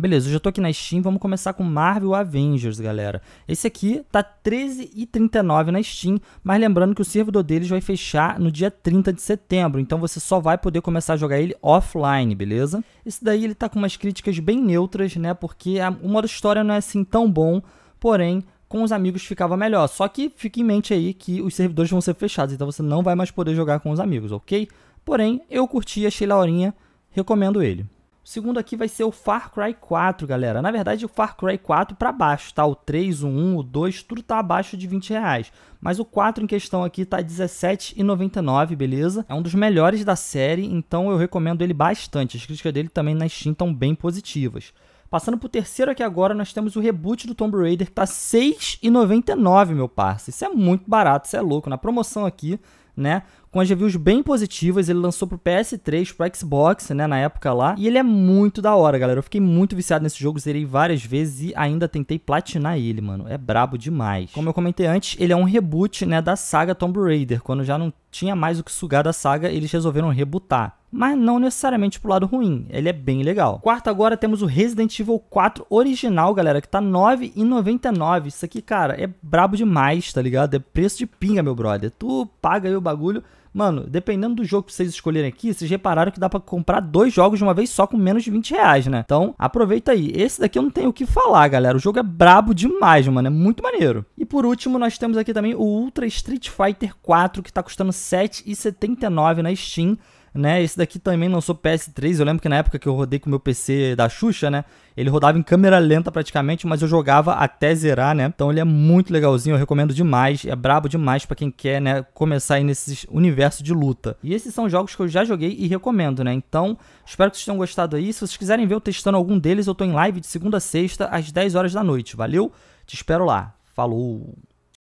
Beleza, eu já tô aqui na Steam, vamos começar com Marvel Avengers, galera. Esse aqui tá 13,39 na Steam, mas lembrando que o servidor deles vai fechar no dia 30 de setembro, então você só vai poder começar a jogar ele offline, beleza? Esse daí ele tá com umas críticas bem neutras, né, porque a, o modo história não é assim tão bom, porém com os amigos ficava melhor. Só que fique em mente aí que os servidores vão ser fechados, então você não vai mais poder jogar com os amigos, ok? Porém, eu curti, achei laurinha, recomendo ele. O segundo aqui vai ser o Far Cry 4, galera. Na verdade, o Far Cry 4 para baixo, tá? O 3, o 1, o 2, tudo tá abaixo de 20 reais. Mas o 4 em questão aqui tá R$17,99, beleza? É um dos melhores da série, então eu recomendo ele bastante. As críticas dele também na Steam estão bem positivas. Passando pro terceiro aqui agora, nós temos o reboot do Tomb Raider, que tá R$6,99, meu parça. Isso é muito barato, isso é louco. Na promoção aqui, né? Com as reviews bem positivas, ele lançou pro PS3, pro Xbox, né, na época lá. E ele é muito da hora, galera. Eu fiquei muito viciado nesse jogo, zerei várias vezes e ainda tentei platinar ele, mano. É brabo demais. Como eu comentei antes, ele é um reboot, né, da saga Tomb Raider. Quando já não tinha mais o que sugar da saga, eles resolveram rebootar. Mas não necessariamente pro lado ruim, ele é bem legal. Quarto agora temos o Resident Evil 4 original, galera, que tá R$ 9,99. Isso aqui, cara, é brabo demais, tá ligado? É preço de pinga, meu brother. Tu paga aí o bagulho. Mano, dependendo do jogo que vocês escolherem aqui, vocês repararam que dá para comprar dois jogos de uma vez só com menos de 20 reais, né? Então, aproveita aí. Esse daqui eu não tenho o que falar, galera. O jogo é brabo demais, mano. É muito maneiro. E por último, nós temos aqui também o Ultra Street Fighter 4, que tá custando R$7,79 na Steam né? Esse daqui também lançou PS3. Eu lembro que na época que eu rodei com o meu PC da Xuxa, né? Ele rodava em câmera lenta praticamente, mas eu jogava até zerar, né? Então ele é muito legalzinho, eu recomendo demais. É brabo demais para quem quer, né? Começar aí nesse universo de luta. E esses são jogos que eu já joguei e recomendo, né? Então, espero que vocês tenham gostado aí. Se vocês quiserem ver eu testando algum deles, eu tô em live de segunda a sexta, às 10 horas da noite. Valeu? Te espero lá. Falou!